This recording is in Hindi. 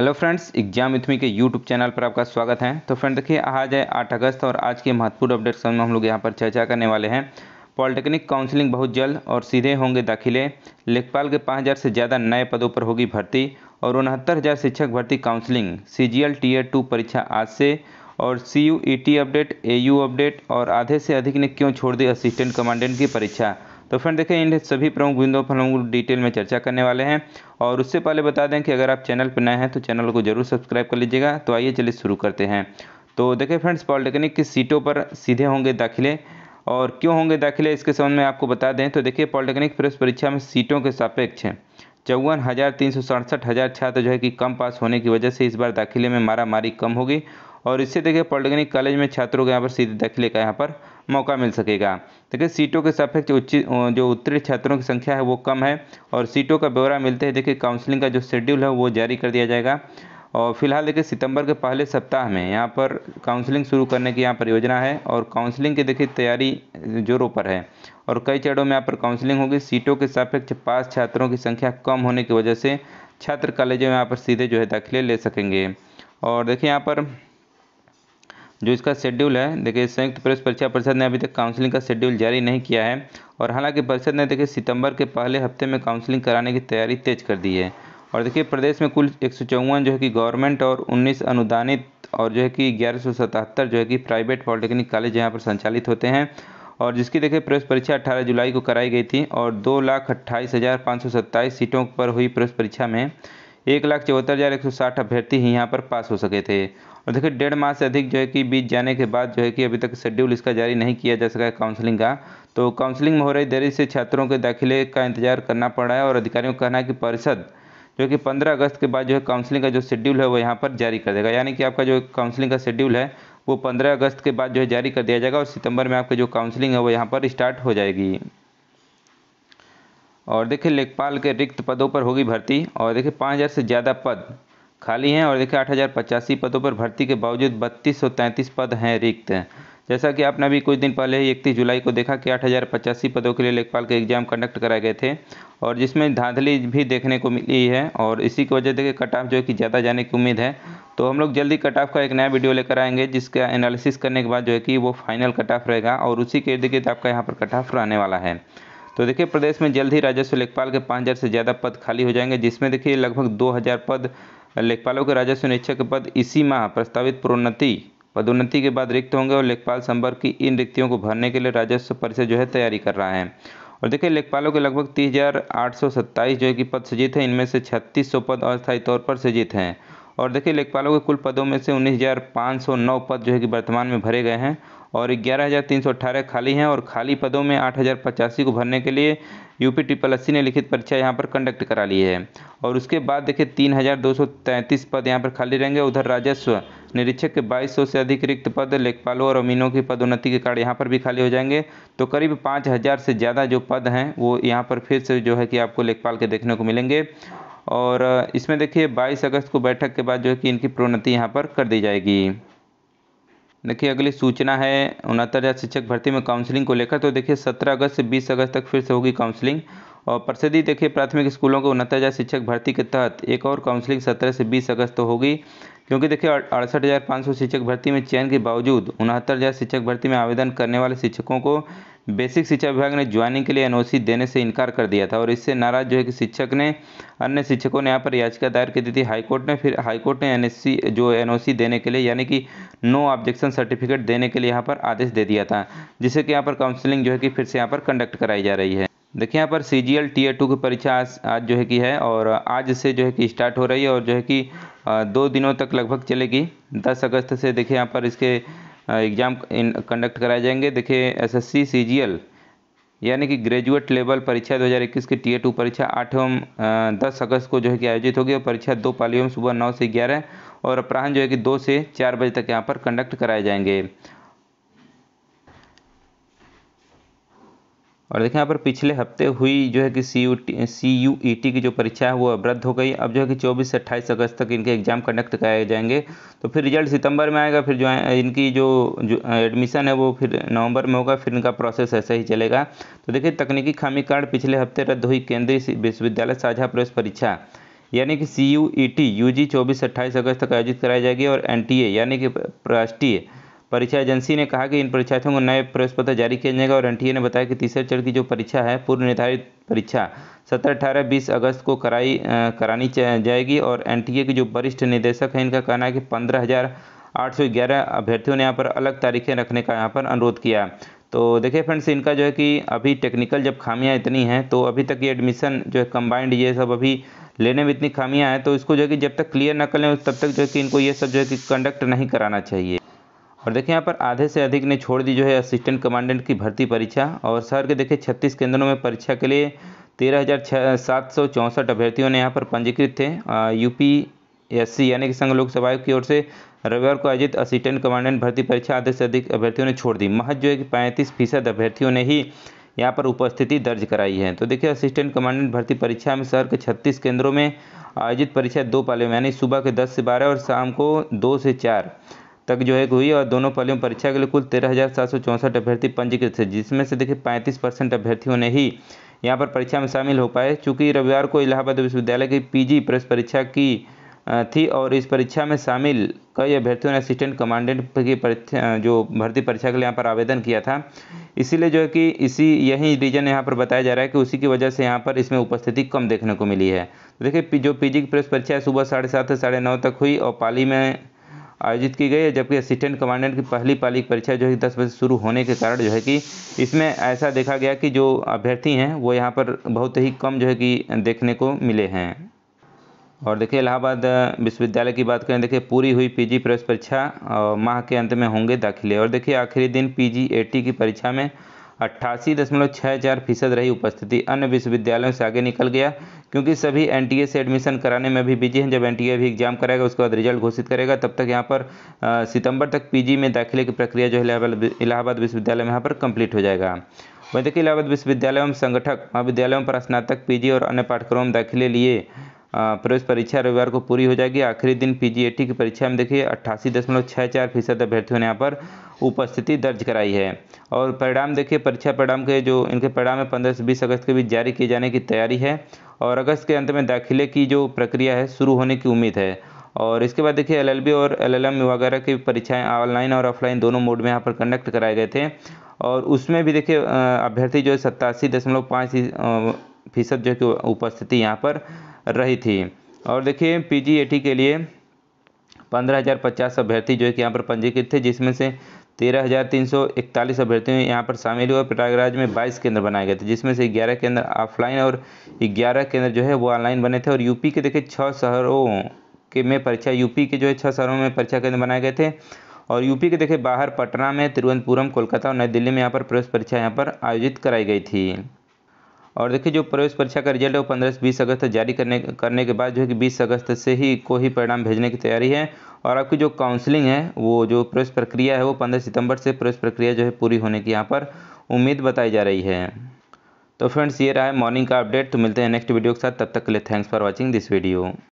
हेलो फ्रेंड्स एग्जाम इथमी के यूट्यूब चैनल पर आपका स्वागत है तो फ्रेंड देखिए आज है आठ अगस्त और आज के महत्वपूर्ण अपडेट्स में हम लोग यहाँ पर चर्चा करने वाले हैं पॉलिटेक्निक काउंसलिंग बहुत जल्द और सीधे होंगे दाखिले लेखपाल के 5000 से ज़्यादा नए पदों पर होगी भर्ती और उनहत्तर हज़ार शिक्षक भर्ती counselling C G L two परीक्षा आज से और C U E T update A U update और आधे से अधिक ने क्यों छोड़ दी असिस्टेंट कमांडेंट की परीक्षा तो फ्रेंड देखें इन सभी प्रमुख बिंदुओं पर हम लोग डिटेल में चर्चा करने वाले हैं और उससे पहले बता दें कि अगर आप चैनल पर नए हैं तो चैनल को जरूर सब्सक्राइब कर लीजिएगा तो आइए चलिए शुरू करते हैं तो देखिए फ्रेंड्स पॉलिटेक्निक की सीटों पर सीधे होंगे दाखिले और क्यों होंगे दाखिले इसके संबंध में आपको बता दें तो देखिए पॉलिटेक्निक प्रेस परीक्षा में सीटों के सापेक्ष हैं चौवन हज़ार तीन सौ सड़सठ हज़ार छात्र जो है कि कम पास होने की वजह से इस बार दाखिले में मारा मारी कम होगी और इससे देखिए पॉलिटेक्निक कॉलेज में छात्रों को यहाँ पर सीधे दाखिले का यहाँ पर मौका मिल सकेगा देखिए सीटों के सापेक्ष उच्च जो उत्तीर्ण छात्रों की संख्या है वो कम है और सीटों का ब्यौरा मिलते ही देखिए काउंसलिंग का जो शेड्यूल है वो जारी कर दिया जाएगा और फिलहाल देखिए सितंबर के पहले सप्ताह में यहाँ पर काउंसलिंग शुरू करने की यहाँ पर योजना है और काउंसलिंग की देखिए तैयारी जोरों पर है और कई चरणों में यहाँ पर काउंसलिंग होगी सीटों के सापेक्ष पास छात्रों की संख्या कम होने की वजह से छात्र कॉलेजों में यहाँ पर सीधे जो है दाखिले ले सकेंगे और देखिए यहाँ पर जो इसका शेड्यूल है देखिए संयुक्त प्रवेश परीक्षा परिषद ने अभी तक काउंसलिंग का शेड्यूल जारी नहीं किया है और हालांकि परिषद ने देखिए सितंबर के पहले हफ्ते में काउंसलिंग कराने की तैयारी तेज कर दी है और देखिए प्रदेश में कुल एक जो है कि गवर्नमेंट और उन्नीस अनुदानित और जो है कि ग्यारह जो है कि प्राइवेट पॉलिटेक्निक कॉलेज यहाँ पर संचालित होते हैं और जिसकी देखिए प्रवेश परीक्षा अट्ठारह जुलाई को कराई गई थी और दो लाख अट्ठाईस हज़ार पाँच सौ सत्ताईस सीटों पर हुई प्रवेश परीक्षा में एक लाख चौहत्तर हज़ार एक सौ साठ अभ्यर्थी ही यहाँ पर पास हो सके थे और देखिए डेढ़ माह से अधिक जो है कि बीच जाने के बाद जो है कि अभी तक शेड्यूल इसका जारी नहीं किया जा सका है काउंसलिंग का तो काउंसलिंग में हो रही देरी से छात्रों के दाखिले का इंतजार करना पड़ रहा है और अधिकारियों का कहना है कि परिषद जो कि 15 अगस्त के बाद जो है काउंसलिंग का जो शेड्यूल है वो यहाँ पर जारी कर देगा यानी कि आपका जो काउंसलिंग का शेड्यूल है वो 15 अगस्त के बाद जो है जारी कर दिया जाएगा और सितंबर में आपकी जो काउंसलिंग है वो यहाँ पर स्टार्ट हो जाएगी और देखिए लेखपाल के रिक्त पदों पर होगी भर्ती और देखिए पाँच हज़ार से ज़्यादा पद खाली हैं और देखिए आठ हज़ार पचासी पदों पर भर्ती के बावजूद बत्तीस सौ तैंतीस पद हैं रिक्त हैं जैसा कि आपने अभी कुछ दिन पहले ही इकतीस जुलाई को देखा कि आठ हज़ार पचासी पदों के लिए लेखपाल के एग्जाम कंडक्ट कराए गए थे और जिसमें धांधली भी देखने को मिली है और इसी की वजह देखिए कट ऑफ जो है कि ज़्यादा जाने की उम्मीद है तो हम लोग जल्दी कट ऑफ का एक नया वीडियो लेकर आएंगे जिसका एनालिसिस करने के बाद जो है कि वो फाइनल कट ऑफ रहेगा और उसी के इर्द गिर्द आपका यहाँ पर कट ऑफ रहने वाला है तो देखिए प्रदेश में जल्द ही राजस्व लेखपाल के पाँच हज़ार से ज़्यादा पद खाली हो जाएंगे जिसमें देखिए लगभग दो हज़ार पद लेखपालों के राजस्व निरीक्षक के पद इसी माह प्रस्तावित प्रोन्नति पदोन्नति के बाद रिक्त होंगे और लेखपाल संवर्ग की इन रिक्तियों को भरने के लिए राजस्व परिषद जो है तैयारी कर रहा है और देखिए लेखपालों के लगभग तीस हज़ार आठ सौ सत्ताईस जो है कि पद सृजित हैं इनमें से छत्तीस सौ पद अस्थायी तौर पर सृजित हैं और देखिए लेखपालों के कुल पदों में से उन्नीस हज़ार पाँच सौ नौ पद जो है कि वर्तमान में भरे गए हैं और ग्यारह हज़ार तीन सौ अट्ठारह खाली हैं और खाली पदों में आठ हज़ार पचासी को भरने के लिए यूपी ट्रिपल एस ने लिखित परीक्षा यहाँ पर कंडक्ट करा ली है और उसके बाद देखिए तीन हज़ार दो सौ तैंतीस पद यहाँ पर खाली रहेंगे उधर राजस्व निरीक्षक के बाईस सौ से अधिक रिक्त पद लेखपालों और अमीनों की पदोन्नति के कारण यहाँ पर भी खाली हो जाएंगे तो करीब पाँच हज़ार से ज़्यादा जो पद हैं वो यहाँ पर फिर से जो है कि आपको लेखपाल के देखने को मिलेंगे और इसमें देखिए बाईस अगस्त को बैठक के बाद जो है कि इनकी प्रोन्नति यहाँ पर कर दी जाएगी देखिए अगली सूचना है उनहत्तर हज़ार शिक्षक भर्ती में काउंसलिंग को लेकर तो देखिए सत्रह अगस्त से बीस अगस्त तक फिर से होगी काउंसलिंग और प्रसिद्धि देखिए प्राथमिक स्कूलों को उनहत्तर हज़ार शिक्षक भर्ती के तहत एक और काउंसलिंग सत्रह से बीस अगस्त तो होगी क्योंकि देखिए अड़सठ हज़ार पाँच सौ शिक्षक भर्ती में चयन के बावजूद उनहत्तर हज़ार शिक्षक भर्ती में आवेदन करने वाले शिक्षकों को बेसिक शिक्षा विभाग ने ज्वाइनिंग के लिए एनओसी देने से इनकार कर दिया था और इससे नाराज जो है कि शिक्षक ने अन्य शिक्षकों ने यहाँ पर याचिका दायर की दी थी हाईकोर्ट ने फिर हाईकोर्ट ने एनएससी जो एनओसी देने के लिए यानी कि नो ऑब्जेक्शन सर्टिफिकेट देने के लिए यहाँ पर आदेश दे दिया था जिससे कि यहाँ पर काउंसिलिंग जो है कि फिर से यहाँ पर कंडक्ट कराई जा रही है देखिए यहाँ पर C G L T A two की परीक्षा आज आज जो है कि है और आज से जो है कि स्टार्ट हो रही है और जो है कि दो दिनों तक लगभग चलेगी दस अगस्त से देखिए यहाँ पर इसके एग्ज़ाम कंडक्ट कराए जाएंगे देखिए एसएससी सीजीएल यानी कि ग्रेजुएट लेवल परीक्षा 2021 की टी ए टू परीक्षा आठ एवं दस अगस्त को जो है कि आयोजित होगी और परीक्षा दो पालियों में सुबह नौ से ग्यारह और अपराहन जो है कि दो से चार बजे तक यहाँ पर कंडक्ट कराए जाएंगे और देखें यहाँ पर पिछले हफ्ते हुई जो है कि C U T C U E T की जो परीक्षा है वो अब रद्द हो गई अब जो है कि 24 से 28 अगस्त तक इनके एग्ज़ाम कंडक्ट कराए जाएंगे तो फिर रिजल्ट सितंबर में आएगा फिर जो है इनकी जो जो एडमिशन है वो फिर नवंबर में होगा फिर इनका प्रोसेस ऐसे ही चलेगा तो देखिए तकनीकी खामी कारण पिछले हफ्ते रद्द हुई केंद्रीय विश्वविद्यालय साझा प्रवेश परीक्षा यानी कि C U E T U G चौबीस अट्ठाईस अगस्त तक आयोजित कराई जाएगी और एन टी ए यानी कि राष्ट्रीय परीक्षा एजेंसी ने कहा कि इन परीक्षार्थियों को नए प्रवेश पत्र जारी किया जाएगा और एनटीए ने बताया कि तीसरे चरण की जो परीक्षा है पूर्व निर्धारित परीक्षा सत्रह अठारह बीस अगस्त को कराई करानी जाएगी और एनटीए के जो वरिष्ठ निदेशक हैं इनका कहना है कि पंद्रह हज़ार आठ सौ ग्यारह अभ्यर्थियों ने यहाँ पर अलग तारीखें रखने का यहाँ पर अनुरोध किया तो देखिए फ्रेंड्स इनका जो है कि अभी टेक्निकल जब खामियाँ इतनी हैं तो अभी तक ये एडमिशन जो है कंबाइंड ये सब अभी लेने में इतनी खामियाँ हैं तो इसको जो है कि जब तक क्लियर ना कर लें तब तक जो है कि इनको ये सब जो है कि कंडक्ट नहीं कराना चाहिए और देखिए यहाँ पर आधे से अधिक ने छोड़ दी जो है असिस्टेंट कमांडेंट की भर्ती परीक्षा और शहर के देखिए छत्तीस केंद्रों में परीक्षा के लिए तेरह हज़ार सात सौ चौंसठ अभ्यर्थियों ने यहाँ पर पंजीकृत थे यूपी एससी यानी कि संघ लोक सेवा की ओर से रविवार को आयोजित असिस्टेंट कमांडेंट भर्ती परीक्षा आधे से अधिक अभ्यर्थियों ने छोड़ दी महज जो है कि पैंतीस फीसद अभ्यर्थियों ने ही यहाँ पर उपस्थिति दर्ज कराई है तो देखिए असिस्टेंट कमांडेंट भर्ती परीक्षा में शहर के छत्तीस केंद्रों में आयोजित परीक्षा दो पाले में यानी सुबह के दस से बारह और शाम को दो से चार तक जो है हुई और दोनों पालियों परीक्षा के लिए कुल तेरह हज़ार सात सौ चौंसठ अभ्यर्थी पंजीकृत थे जिसमें से देखिए पैंतीस परसेंट अभ्यर्थियों ने ही यहाँ पर परीक्षा में शामिल हो पाए चूँकि रविवार को इलाहाबाद विश्वविद्यालय की पीजी प्रेस परीक्षा की थी और इस परीक्षा में शामिल कई अभ्यर्थियों ने असिस्टेंट कमांडेंट की परीक्षा जो भर्ती परीक्षा के लिए यहाँ पर आवेदन किया था इसीलिए जो है कि इसी यही रीज़न यहाँ पर बताया जा रहा है कि उसी की वजह से यहाँ पर इसमें उपस्थिति कम देखने को मिली है तो देखिए जो पीजी की प्रेस परीक्षा है सुबह साढ़े सात से साढ़े नौ तक हुई और पाली में आयोजित की गई है जबकि असिस्टेंट कमांडेंट की पहली पाली की परीक्षा जो है दस बजे शुरू होने के कारण जो है कि इसमें ऐसा देखा गया कि जो अभ्यर्थी हैं वो यहाँ पर बहुत ही कम जो है कि देखने को मिले हैं और देखिए इलाहाबाद विश्वविद्यालय की बात करें देखिए पूरी हुई पीजी प्रवेश परीक्षा माह के अंत में होंगे दाखिले और देखिए आखिरी दिन एटी की परीक्षा में अट्ठासी दशमलव छः चार फीसद रही उपस्थिति अन्य विश्वविद्यालयों से आगे निकल गया क्योंकि सभी एन से एडमिशन कराने में भी बिजी हैं जब एन भी एग्जाम कराएगा उसके बाद रिजल्ट घोषित करेगा तब तक यहाँ पर सितंबर तक पीजी में दाखिले की प्रक्रिया जो है इलाहाबाद विश्वविद्यालय में यहाँ पर कंप्लीट हो जाएगा वहीं देखिए इलाहाबाद विश्वविद्यालय एवं संगठक महाविद्यालयों पर स्नातक पीजी और अन्य पाठ्यक्रमों में दाखिले लिए प्रवेश परीक्षा रविवार को पूरी हो जाएगी आखिरी दिन पी की परीक्षा में देखिए अट्ठासी दशमलव छः चार फीसद अभ्यर्थियों ने यहाँ पर उपस्थिति दर्ज कराई है और परिणाम देखिए परीक्षा परिणाम के जो इनके परिणाम है पंद्रह से बीस अगस्त के बीच जारी किए जाने की तैयारी है और अगस्त के अंत में दाखिले की जो प्रक्रिया है शुरू होने की उम्मीद है और इसके बाद देखिए एलएलबी और एलएलएम वगैरह की परीक्षाएं ऑनलाइन और ऑफलाइन दोनों मोड में यहाँ पर कंडक्ट कराए गए थे और उसमें भी देखिए अभ्यर्थी जो है सत्तासी दशमलव पाँच फीसद जो है उपस्थिति यहाँ पर रही थी और देखिए पीजीएटी के लिए पंद्रह हज़ार पचास अभ्यर्थी जो है कि यहाँ पर पंजीकृत थे जिसमें से तेरह हज़ार तीन सौ इकतालीस अभ्यर्थियों यहाँ पर शामिल हुए प्रयागराज में बाईस केंद्र बनाए गए थे जिसमें से ग्यारह केंद्र ऑफलाइन और ग्यारह केंद्र जो है वो ऑनलाइन बने थे और यूपी के देखिए छः शहरों के में परीक्षा यूपी के जो है छः शहरों में परीक्षा केंद्र बनाए गए थे और यूपी के देखिए बाहर पटना में तिरुवनंतपुरम कोलकाता और नई दिल्ली में यहाँ पर प्रवेश परीक्षा यहाँ पर आयोजित कराई गई थी और देखिए जो प्रवेश परीक्षा का रिजल्ट है वो पंद्रह से बीस अगस्त तक जारी करने करने के बाद जो है कि बीस अगस्त से ही को ही परिणाम भेजने की तैयारी है और आपकी जो काउंसलिंग है वो जो प्रवेश प्रक्रिया है वो पंद्रह सितंबर से प्रवेश प्रक्रिया जो है पूरी होने की यहाँ पर उम्मीद बताई जा रही है तो फ्रेंड्स ये रहा है मॉर्निंग का अपडेट तो मिलते हैं नेक्स्ट वीडियो के साथ तब तक के लिए thanks for watching this video